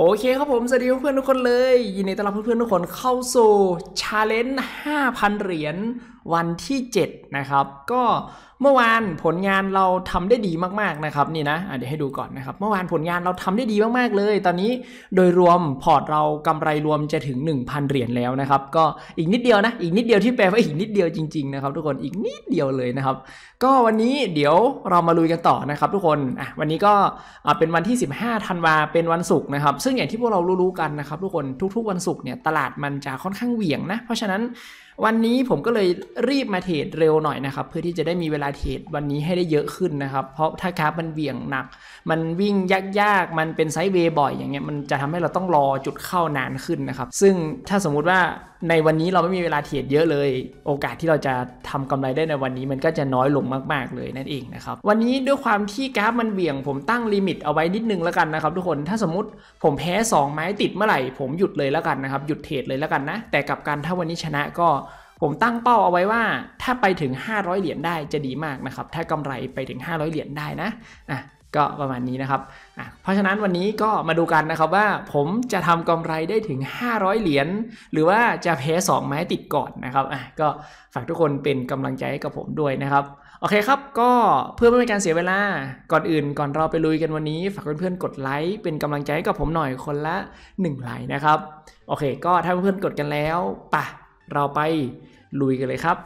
โอเคครับผม สวัสดีเพื่อนทุกคนเลยยินดีต้อนรับเพื่อนๆทุกคนเข้าสู่ชาเลนจ์5,000 เหรียญวันที่ 7 นะครับก็เมื่อวานผลงานเราทำได้ดีมากๆนะครับนี่นะเดี๋ยวให้ดูก่อนนะครับ เมื่อวานผลงานเราทำได้ดีมากๆเลย ตอนนี้โดยรวมพอร์ตเรากำไรรวมจะถึง 1,000 เหรียญแล้วนะครับ ก็อีกนิดเดียวนะ อีกนิดเดียวที่แปลว่าอีกนิดเดียวจริงๆนะครับ ทุกคนอีกนิดเดียวเลยนะครับก็วันนี้เดี๋ยวเรามาลุยกันต่อนะครับ ทุกคนอ่ะวันนี้ก็เป็นวันที่ 15ธันวาเป็นวันศุกร์นะครับซึ่งอย่างที่พวกเรารู้ๆกันนะครับทุกคนทุก ๆวันศุกร์เนี่ยตลาดมันจะค่อนข้างเหวี่ยงนะเพราะฉะนั้นวันนี้ผมก็เลยรีบมาเทรดเร็วหน่อยนะครับ เพื่อที่จะได้มีเวลาเทรดวันนี้ให้ได้เยอะขึ้นนะครับเพราะถ้ากราฟมันเบี่ยงหนัก มันวิ่งยากๆมันเป็นไซด์เวย์บ่อย อย่างเงี้ยมันจะทำให้เราต้องรอจุดเข้านานขึ้นนะครับซึ่งถ้าสมมุติว่าในวันนี้เราไม่มีเวลาเทรดเยอะเลย โอกาสที่เราจะทำกำไรได้ในวันนี้มันก็จะน้อยลงมากๆเลยนั่นเองนะครับวันนี้ด้วยความที่กราฟมันเบี่ยงผมตั้งลิมิตเอาไว้นิดนึงแล้วกันนะครับทุกคนถ้าสมมติผมแพ้ 2 ไม้ติดเมื่อไหร่ผมหยุดเลยแล้วกันนะครับหยุดเทรดเลยแล้วกันนะ แต่กับการถ้าวันนี้ชนะก็ผมตั้งเป้าเอาไว้ว่า ถ้าไปถึง 500เหรียญได้จะดีมากนะครับถ้ากำไรไปถึง 500เหรียญได้นะอ่ะก็ประมาณนี้นะครับอ่ะเพราะฉะนั้นวันนี้ก็มาดูกันนะครับว่าผมจะทำกำไรได้ถึง 500เหรียญหรือว่าจะเพสองไม้ติดก่อนนะครับอ่ะก็ฝากทุกคนเป็นกำลังใจให้กับผมด้วยนะครับโอเคครับก็เพื่อไม่ให้การเสียเวลาก่อนอื่นก่อนเราไปลุยกันวันนี้ ฝากเพื่อนๆกดไลค์เป็นกำลังใจให้กับผมหน่อยคนละ 1ไลค์นะครับโอเค ก็ถ้าเพื่อนๆกดกันแล้วปะเราไปลุยกันเลยครับ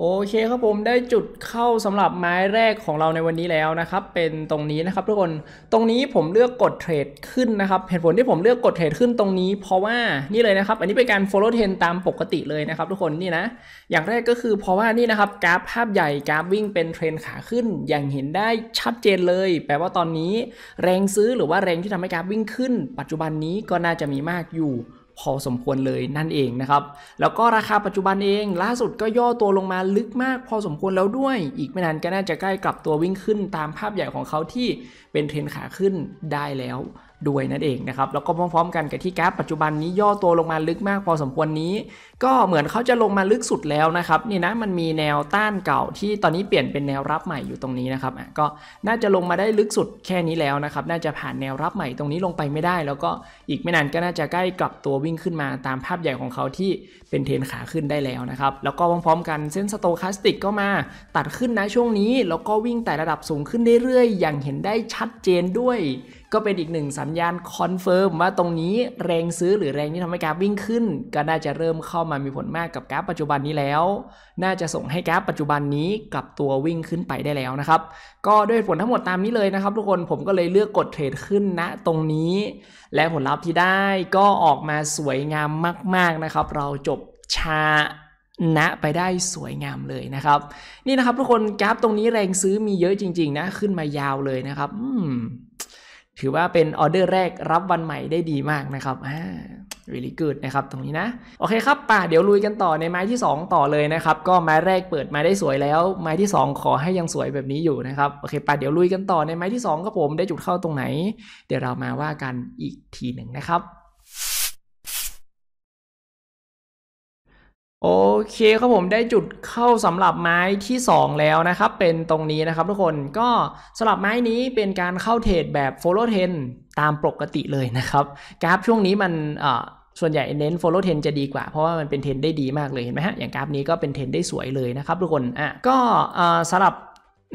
โอเคครับผมได้จุดเข้าสำหรับไม้แรกของเราในวันนี้แล้วนะครับ เป็นตรงนี้นะครับ ทุกคนตรงนี้ผมเลือกกดเทรดขึ้นนะครับ เหตุผลที่ผมเลือกกดเทรดขึ้นตรงนี้ เพราะว่านี่เลยนะครับอันนี้เป็นการ follow trend ตามปกติเลยนะครับทุกคนนี่นะ อย่างแรกก็คือเพราะว่า นี่นะครับ กราฟภาพใหญ่ กราฟวิ่งเป็นเทรน ขาขึ้น อย่างเห็นได้ชัดเจนเลย แปลว่าตอนนี้แรงซื้อหรือว่าแรงที่ทำให้กราฟวิ่งขึ้น ปัจจุบันนี้ก็น่าจะมีมากอยู่พอสมควรเลยนั่นเองนะครับ แล้วก็ราคาปัจจุบันเองล่าสุดก็ย่อตัวลงมาลึกมาก พอสมควรแล้วด้วย อีกไม่นานก็น่าจะใกล้กลับตัววิ่งขึ้น ตามภาพใหญ่ของเขาที่เป็นเทรนขาขึ้นได้แล้วด้วยนั่นเองนะครับแล้วก็พร้อมๆ กันกับที่กราฟปัจจุบันนี้ย่อตัวลงมาลึกมากพอสมควรนี้ ก็เหมือนเขาจะลงมาลึกสุดแล้วนะครับนี่นะมันมีแนวต้านเก่าที่ตอนนี้เปลี่ยนเป็นแนวรับใหม่อยู่ตรงนี้นะครับอ่ะก็น่าจะลงมาได้ลึกสุดแค่นี้แล้วนะครับ น่าจะผ่านแนวรับใหม่ตรงนี้ลงไปไม่ได้ แล้วก็อีกไม่นานก็น่าจะใกล้กลับตัววิ่งขึ้นมาตามภาพใหญ่ของเขาที่เป็นเทนขาขึ้นได้แล้วนะครับแล้วก็พร้อมๆกันเส้นสโตคาสติกก็มาตัดขึ้นนะช่วงนี้ แล้วก็วิ่งแต่ระดับสูง ขึ้นเรื่อยๆ อย่างเห็นได้ชัดเจนด้วยก็เป็นอีกหนึ่งสัญญาณคอนเฟิร์มว่าตรงนี้แรงซื้อหรือแรงที่ทำให้กราฟวิ่งขึ้น ก็น่าจะเริ่มเข้ามามีผลมากกับกราฟปัจจุบันนี้แล้ว น่าจะส่งให้กราฟปัจจุบันนี้กลับตัววิ่งขึ้นไปได้แล้วนะครับ ก็ด้วยผลทั้งหมดตามนี้เลยนะครับ ทุกคนผมก็เลยเลือกกดเทรดขึ้นณนะตรงนี้ และผลลัพธ์ที่ได้ก็ออกมาสวยงามมาก ๆนะครับ เราจบชาณนะไปได้สวยงามเลยนะครับ นี่นะครับ ทุกคนกราฟ ตรงนี้แรงซื้อมีเยอะจริง ๆ นะ ขึ้นมายาวเลยนะครับ อืมถือว่าเป็นออเดอร์แรกรับวันใหม่ได้ดีมากนะครับอ่า really good นะครับตรงนี้นะโอเคครับป่ะเดี๋ยวลุยกันต่อในไม้ที่ 2 ต่อเลยนะครับก็ไม้แรกเปิดมาได้สวยแล้วไม้ที่ 2 ขอให้ยังสวยแบบนี้อยู่นะครับโอเคป่ะเดี๋ยวลุยกันต่อในไม้ที่2ก็ผมได้จุดเข้าตรงไหน เดี๋ยวเรามาว่ากันอีกทีหนึ่งนะครับโอเคครับผมได้จุดเข้าสำหรับไม้ที่ 2 แล้วนะครับ เป็นตรงนี้นะครับ ทุกคนก็สำหรับไม้นี้เป็นการเข้าเทรดแบบ follow t e n ตามปกติเลยนะครับกราฟช่วงนี้มันส่วนใหญ่เน้น follow t e n จะดีกว่าเพราะว่ามันเป็นเทรนได้ดีมากเลยเห็นไหมฮะอย่างกราฟนี้ก็เป็นเทรนได้สวยเลยนะครับ ทุกคนอ่ะก็สำหรับ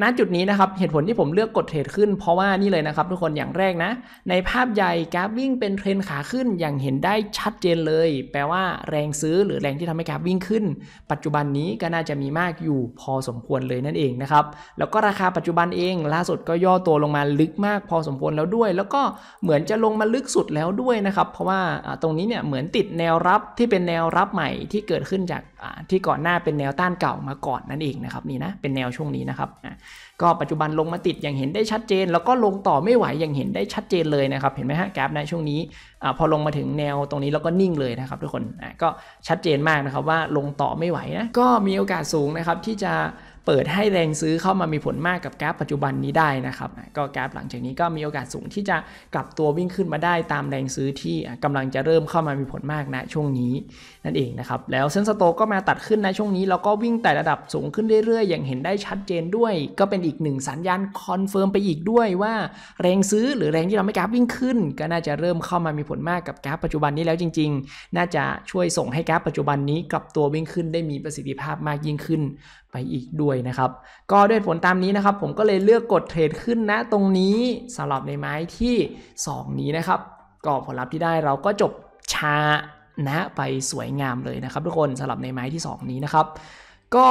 ณจุดนี้นะครับเหตุผลที่ผมเลือกกดเทรดขึ้น เพราะว่านี่เลยนะครับ ทุกคนอย่างแรกนะ ในภาพใหญ่กราฟวิ่งเป็นเทรนขาขึ้นอย่างเห็นได้ชัดเจนเลย แปลว่าแรงซื้อหรือแรงที่ทำให้กราฟวิ่งขึ้นปัจจุบันนี้ก็น่าจะมีมากอยู่พอสมควรเลยนั่นเองนะครับแล้วก็ราคาปัจจุบันเอง ล่าสุดก็ย่อตัวลงมาลึกมากพอสมควรแล้วด้วย แล้วก็เหมือนจะลงมาลึกสุดแล้วด้วยนะครับ เพราะว่าตรงนี้เนี่ยเหมือนติดแนวรับที่เป็นแนวรับใหม่ที่เกิดขึ้นจากที่ก่อนหน้าเป็นแนวต้านเก่ามาก่อนนั่นเองนะครับนี่นะเป็นแนวช่วงนี้นะครับก็ปัจจุบันลงมาติดอย่างเห็นได้ชัดเจน แล้วก็ลงต่อไม่ไหวอย่างเห็นได้ชัดเจนเลยนะครับเห็นไหมฮะแกลบในช่วงนี้อพอลงมาถึงแนวตรงนี้แล้วก็นิ่งเลยนะครับ ทุกคนก็ชัดเจนมากนะครับว่าลงต่อไม่ไหวนะก็มีโอกาสสูงนะครับที่จะเปิดให้แรงซื้อเข้ามามีผลมากกับกราฟปัจจุบันนี้ได้นะครับ ก็กราฟหลังจากนี้ก็มีโอกาสสูงที่จะกลับตัววิ่งขึ้นมาได้ตามแรงซื้อที่กำลังจะเริ่มเข้ามามีผลมาก นะช่วงนี้นั่นเองนะครับ แล้วเส้นสโตก็มาตัดขึ้นในช่วงนี้แล้วก็วิ่งแต่ระดับสูงขึ้นเรื่อยๆ อย่างเห็นได้ชัดเจนด้วย ก็เป็นอีกหนึ่งสัญญาณคอนเฟิร์มไปอีกด้วยว่าแรงซื้อหรือแรงที่เราไม่กราฟวิ่งขึ้น ก็น่าจะเริ่มเข้ามามีผลมากกับกราฟปัจจุบันนี้แล้วจริง ๆ น่าจะช่วยส่งให้กราฟปัจจุบันนี้กลับตัววิ่งขึ้นได้มีประสิทธิภาพมากยิ่งขึ้นไปอีกด้วยนะครับ ก็ด้วยผลตามนี้นะครับ ผมก็เลยเลือกกดเทรดขึ้นนะตรงนี้สำหรับในไม้ที่ 2 นี้นะครับ ก็ผลลัพธ์ที่ได้เราก็จบชานะไปสวยงามเลยนะครับ ทุกคนสำหรับในไม้ที่ 2 นี้นะครับ ก็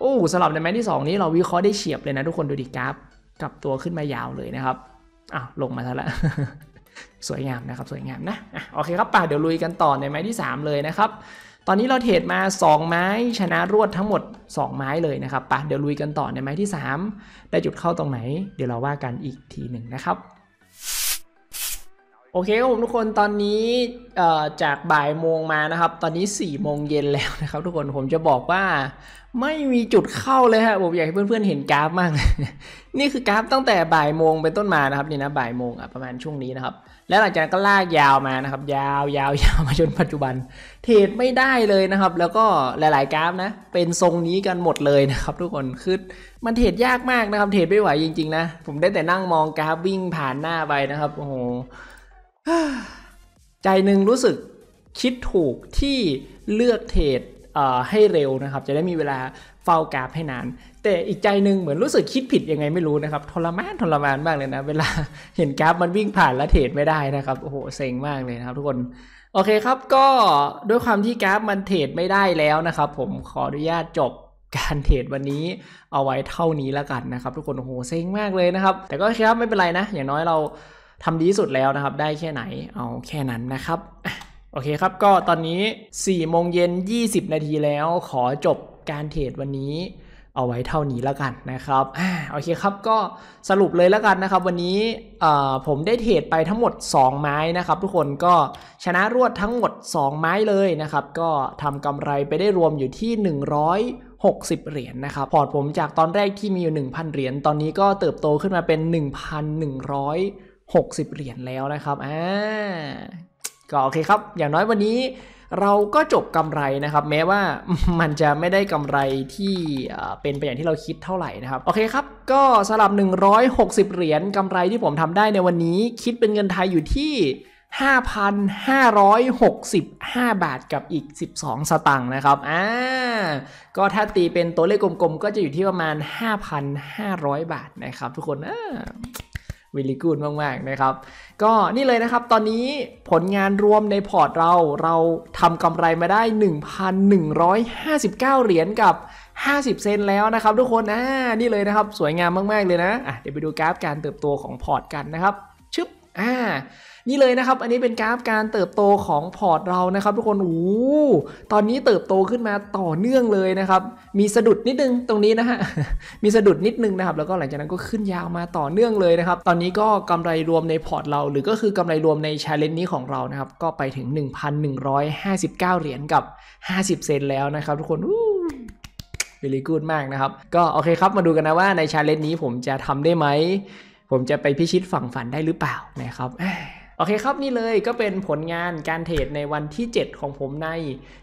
โอ้สำหรับในไม้ที่2นี้เราวิเคราะห์ได้เฉียบเลยนะทุกคนดูดิกราฟกลับตัวขึ้นมายาวเลยนะครับอ้าวลงมาซะแล้วสวยงามนะครับสวยงามนะอะโอเคครับป่ะเดี๋ยวลุยกันต่อในไม้ที่ 3 เลยนะครับตอนนี้เราเทรดมา 2 ไม้ ชนะรวดทั้งหมด 2 ไม้เลยนะครับปะเดี๋ยวลุยกันต่อในไม้ที่ 3 ได้จุดเข้าตรงไหน เดี๋ยวเราว่ากันอีกทีหนึ่งนะครับโอเคครับผมทุกคน ตอนนี้จากบ่ายโมงมานะครับ ตอนนี้4ี่โมงเย็นแล้วนะครับทุกคนผมจะบอกว่าไม่มีจุดเข้าเลยครับผมอยากให้เพื่อนๆเห็นกราฟมากนี่คือกราฟตั้งแต่บ่ายโมงเป็นต้นมานะครับนี่นะบ่ายโมงประมาณช่วงนี้นะครับแล้วหลังจากนั้นก็ลากยาวมานะครับยาวยาวยาวมาจนปัจจุบัน เทรดไม่ได้เลยนะครับ แล้วก็หลายๆ กราฟนะเป็นทรงนี้กันหมดเลยนะครับทุกคนคือมันเทรดยากมากนะครับเทรดไม่ไหวจริงๆนะผมได้แต่นั่งมองกราฟวิ่งผ่านหน้าไปนะครับโอ้โหใจหนึ่งรู้สึกคิดถูกที่เลือกเทรดให้เร็วนะครับ จะได้มีเวลาเฝ้ากราฟให้นาน แต่อีกใจหนึ่งเหมือนรู้สึกคิดผิดยังไงไม่รู้นะครับทรมานทรมานมากเลยนะเวลาเห็นกราฟมันวิ่งผ่านแล้วเทรดไม่ได้นะครับโอ้โหเซ็งมากเลยนะครับ ทุกคนโอเคครับก็ด้วยความที่กราฟมันเทรดไม่ได้แล้วนะครับ ผมขออนุญาตจบการเทรดวันนี้ เอาไว้เท่านี้แล้วกันนะครับ ทุกคนโอ้โหเซ็งมากเลยนะครับ แต่ก็ครับไม่เป็นไรนะอย่างน้อยเราทำดีที่สุดแล้วนะครับ ได้แค่ไหน เอาแค่นั้นนะครับ โอเคครับ ก็ตอนนี้4โมงเย็น20นาทีแล้ว ขอจบการเทรดวันนี้ เอาไว้เท่านี้แล้วกันนะครับ โอเคครับ ก็สรุปเลยแล้วกันนะครับ วันนี้ผมได้เทรดไปทั้งหมด 2 ไม้นะครับ ทุกคน ก็ชนะรวดทั้งหมด 2 ไม้เลยนะครับ ก็ทำกำไรไปได้รวมอยู่ที่100 60เหรียญนนะครับ พอร์ตผมจากตอนแรกที่มีอยู่ 1,000เหรียญ ตอนนี้ก็เติบโตขึ้นมาเป็น 1,100 60เหรียญแล้วนะครับ อ่า ก็โอเคครับ อย่างน้อยวันนี้เราก็จบกำไรนะครับ แม้ว่ามันจะไม่ได้กำไรที่เป็นไปอย่างที่เราคิดเท่าไหร่นะครับ โอเคครับ ก็สำหรับ 160เหรียญกำไรที่ผมทำได้ในวันนี้คิดเป็นเงินไทยอยู่ที่ 5,565 บาทกับอีก 12สตังค์นะครับ อ่า ก็ถ้าตีเป็นตัวเลขกลมๆ ก็จะอยู่ที่ประมาณ 5,500 บาทนะครับ ทุกคน อ่าวิลิกูดมากๆนะครับ ก็นี่เลยนะครับตอนนี้ผลงานรวมในพอร์ตเราเราทำกำไรมาได้ 1,159 เหรียญกับ 50 เซนแล้วนะครับทุกคนอ่านี่เลยนะครับสวยงามมากๆเลยนะะเดี๋ยวไปดูกราฟการเติบโตของพอร์ตกันนะครับอ่า นี่เลยนะครับ อันนี้เป็นกราฟการเติบโตของพอร์ตเรานะครับ ทุกคนโอ้ตอนนี้เติบโตขึ้นมาต่อเนื่องเลยนะครับ มีสะดุดนิดนึงตรงนี้นะฮะ มีสะดุดนิดนึงนะครับ แล้วก็หลังจากนั้นก็ขึ้นยาวมาต่อเนื่องเลยนะครับ ตอนนี้ก็กำไรรวมในพอร์ตเรา หรือก็คือกำไรรวมในชาเลนจ์นี้ของเรานะครับ ก็ไปถึง 1,159 เหรียญกับ 50 เซนแล้วนะครับทุกคนอิลเลีกูดมากนะครับ ก็โอเคครับ มาดูกันนะว่าในชาเลนจ์นี้ผมจะทำได้ไหมผมจะไปพิชิตฝั่งฝันได้หรือเปล่านะครับโอเคครับนี่เลยก็เป็นผลงานการเทรดในวันที่ 7 ของผมใน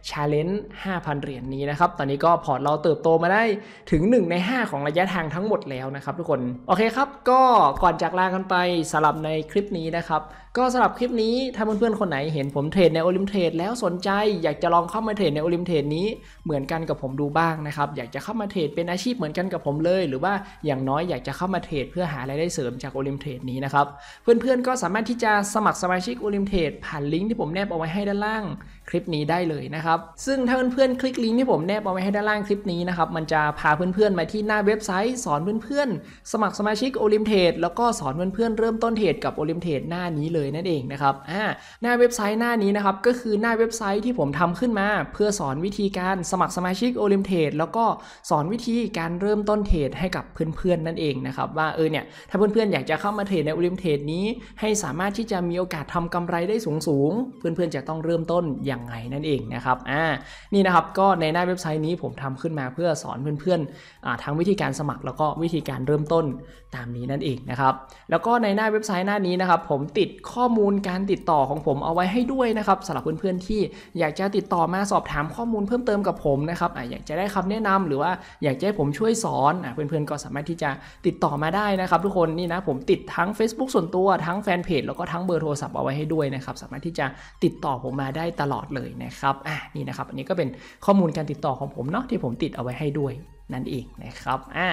Challenge 5,000 เหรียญนนี้นะครับ ตอนนี้ก็พอร์ตเราเติบโตมาได้ถึง 1 ใน 5 ของระยะทางทั้งหมดแล้วนะครับทุกคน โอเคครับก็ก่อนจากลากันไปสลับในคลิปนี้นะครับก็สำหรับคลิปนี้ถ้าเพื่อนๆคนไหนเห็นผมเทรดในโอลิมเทรดแล้วสนใจอยากจะลองเข้ามาเทรดในโอลิมเทรดนี้เหมือนกันกับผมดูบ้างนะครับอยากจะเข้ามาเทรดเป็นอาชีพเหมือนกันกับผมเลย หรือว่าอย่างน้อยอยากจะเข้ามาเทรดเพื่อหารายได้เสริมจากโอลิมเทรดนี้นะครับเพื่อนๆก็สามารถที่จะสมัครสมาชิกโอลิมเทรดผ่านลิงก์ที่ผมแนบเอาไว้ให้ด้านล่างคลิปนี้ได้เลยนะครับซึ่งถ้าเพื่อนๆคลิกลิงก์ที่ผมแนบเอาไว้ให้ด้านล่างคลิปนี้นะครับมันจะพาเพื่อนๆมาที่หน้าเว็บไซต์ สอนเพื่อนๆสมัครสมาชิกโอลิมเทรดแล้วก็สอนเพื่อนๆเริ่มต้นเทรดกับโอลิมเทรดหน้านี้เลยยนั่นเองนะครับ อ่า หน้าเว็บไซต์หน้านี้นะครับ ก็คือหน้าเว็บไซต์ที่ผมทำขึ้นมาเพื่อสอนวิธีการสมัครสมาชิกโอลิมเทดแล้วก็สอนวิธีการเริ่มต้นเทรดให้กับเพื่อนๆนั่นเองนะครับว่าเออเนี่ยถ้าเพื่อนๆอยากจะเข้ามาเทรดในโอลิมเทดนี้ให้สามารถที่จะมีโอกาสทำกำไรได้สูงๆ เพื่อนๆจะต้องเริ่มต้นยังไงนั่นเองนะครับ อ่า นี่นะครับก็ในหน้าเว็บไซต์นี้ผมทำขึ้นมาเพื่อสอนเพื่อนๆทั้งวิธีการสมัครแล้วก็วิธีการเริ่มต้นตามนี้นั่นเองนะครับ แล้วก็ในหน้าเว็บไซต์หน้านี้นะครับผมติดขข้อมูลการติดต่อของผมเอาไว้ให้ด้วยนะครับสำหรับเพื่อนๆที่อยากจะติดต่อมาสอบถามข้อมูลเพิ่มเติมกับผมนะครับออยากจะได้คำแนะนำ หรือว่าอยากจะให้ผมช่วยสอนอเพื่อนๆก็สามารถที่จะติดต่อมาได้นะครับ ทุกคนนี่นะผมติดทั้ง Facebook ส่วนตัวทั้งแฟนเพจแล้วก็ทั้งเบอร์โทรศัพท์เอาไว้ให้ด้วยนะครับสามารถที่จะติดต่อผมมาได้ตลอดเลยนะครับอ่ะนี่นะครับอันนี้ก็เป็นข้อมูลการติดต่อของผมเนาะที่ผมติดเอาไว้ให้ด้วยนั่นเองนะครับ อ่า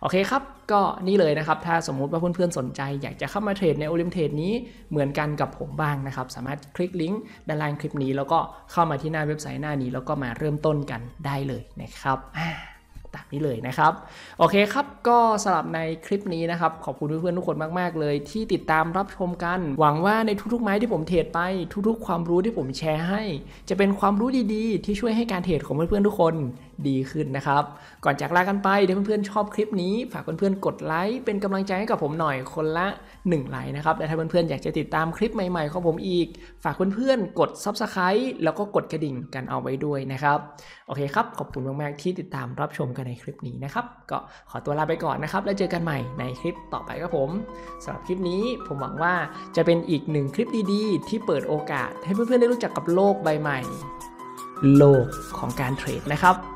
โอเคครับ ก็นี่เลยนะครับ ถ้าสมมุติว่าเพื่อนๆสนใจอยากจะเข้ามาเทรดในโอลิมเทรดนี้เหมือนกันกับผมบ้างนะครับ สามารถคลิกลิงก์ด้านล่างคลิปนี้ แล้วก็เข้ามาที่หน้าเว็บไซต์หน้านี้แล้วก็มาเริ่มต้นกันได้เลยนะครับ อ่าตามนี้เลยนะครับ โอเคครับ ก็สำหรับในคลิปนี้นะครับ ขอบคุณเพื่อนๆทุกคนมากๆเลย ที่ติดตามรับชมกัน หวังว่าในทุกๆไม้ที่ผมเทรดไป ทุกๆความรู้ที่ผมแชร์ให้ จะเป็นความรู้ดีๆ ที่ช่วยให้การเทรดของเพื่อนๆทุกคนดีขึ้นนะครับ ก่อนจากลากันไปเดี๋ยวเพื่อนๆชอบคลิปนี้ ฝากเพื่อนๆกดไลค์เป็นกำลังใจให้กับผมหน่อยคนละ1ไลค์นะครับ และถ้าเพื่อนๆอยากจะติดตามคลิปใหม่ๆของผมอีกฝากเพื่อนๆกด Subscribe แล้วก็กดกระดิ่งกันเอาไว้ด้วยนะครับ โอเคครับขอบคุณมากๆที่ติดตามรับชมกันในคลิปนี้นะครับ ก็ ขอตัวลาไปก่อนนะครับ แล้วเจอกันใหม่ในคลิปต่อไปครับผมสำหรับคลิปนี้ผมหวังว่าจะเป็นอีกหนึ่งคลิปดีๆ ที่เปิดโอกาสให้เพื่อนๆได้รู้จักกับโลกใบใหม่ โลกของการเทรดนะครับ